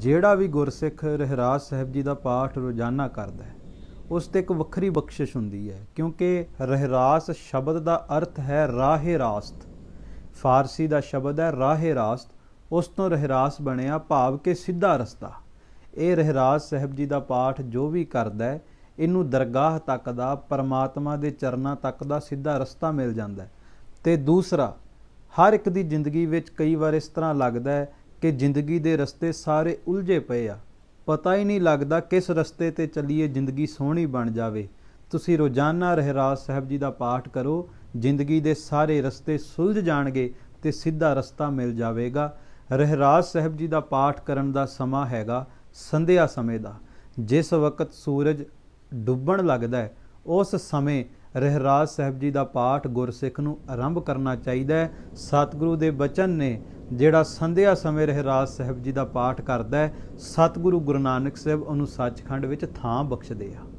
ਜਿਹੜਾ ਵੀ ਗੁਰਸਿੱਖ ਰਹਿਰਾਸ ਸਾਹਿਬ ਜੀ ਦਾ ਪਾਠ ਰੋਜ਼ਾਨਾ ਕਰਦਾ ਹੈ ਉਸ ਤੇ ਇੱਕ ਵੱਖਰੀ ਬਖਸ਼ਿਸ਼ ਹੁੰਦੀ ਹੈ ਕਿਉਂਕਿ ਰਹਿਰਾਸ ਸ਼ਬਦ ਦਾ ਅਰਥ ਹੈ ਰਾਹੇ ਰਾਸਤ ਫਾਰਸੀ ਦਾ ਸ਼ਬਦ ਹੈ ਰਾਹੇ ਰਾਸਤ ਉਸ ਤੋਂ ਰਹਿਰਾਸ ਬਣਿਆ ਭਾਵ ਕਿ ਸਿੱਧਾ ਰਸਤਾ ਇਹ ਰਹਿਰਾਸ ਸਾਹਿਬ ਜੀ ਦਾ ਪਾਠ ਜੋ ਵੀ ਕਰਦਾ ਇਹਨੂੰ ਦਰਗਾਹ ਤੱਕ ਦਾ ਪਰਮਾਤਮਾ ਦੇ ਚਰਨਾਂ ਤੱਕ ਦਾ ਸਿੱਧਾ ਰਸਤਾ ਮਿਲ ਜਾਂਦਾ ਤੇ ਦੂਸਰਾ ਹਰ ਇੱਕ ਦੀ ਜ਼ਿੰਦਗੀ ਵਿੱਚ ਕਈ ਵਾਰ ਇਸ ਤਰ੍ਹਾਂ ਲੱਗਦਾ ਹੈ ਕਿ ਜ਼ਿੰਦਗੀ ਦੇ ਰਸਤੇ ਸਾਰੇ ਉਲਝੇ ਪਏ ਆ ਪਤਾ ਹੀ ਨਹੀਂ ਲੱਗਦਾ ਕਿਸ ਰਸਤੇ ਤੇ ਚੱਲੀਏ ਜ਼ਿੰਦਗੀ ਸੋਹਣੀ ਬਣ ਜਾਵੇ ਤੁਸੀਂ ਰੋਜ਼ਾਨਾ ਰਹਿਰਾਸ ਸਾਹਿਬ ਜੀ ਦਾ ਪਾਠ ਕਰੋ ਜ਼ਿੰਦਗੀ ਦੇ ਸਾਰੇ ਰਸਤੇ ਸੁਲਝ ਜਾਣਗੇ ਤੇ ਸਿੱਧਾ ਰਸਤਾ ਮਿਲ ਜਾਵੇਗਾ ਰਹਿਰਾਸ ਸਾਹਿਬ ਜੀ ਦਾ ਪਾਠ ਕਰਨ ਦਾ ਸਮਾਂ ਹੈਗਾ ਸੰਧਿਆ ਸਮੇਂ ਦਾ ਜਿਸ ਵਕਤ ਸੂਰਜ ਡੁੱਬਣ ਲੱਗਦਾ ਹੈ ਉਸ ਸਮੇਂ ਰਹਿਰਾਜ ਸਾਹਿਬ ਜੀ ਦਾ ਪਾਠ ਗੁਰਸਿੱਖ ਨੂੰ ਆਰੰਭ ਕਰਨਾ ਚਾਹੀਦਾ ਹੈ ਸਤਿਗੁਰੂ ਦੇ ਬਚਨ ਨੇ ਜਿਹੜਾ ਸੰਧਿਆ ਸਮੇਂ ਰਹਿ ਰਾਜ ਸਾਹਿਬ ਜੀ ਦਾ ਪਾਠ ਕਰਦਾ ਹੈ ਸਤਿਗੁਰੂ ਗੁਰੂ ਨਾਨਕ ਸਾਹਿਬ ਉਹਨੂੰ ਸੱਚਖੰਡ ਵਿੱਚ ਥਾਂ ਬਖਸ਼ਦੇ ਆ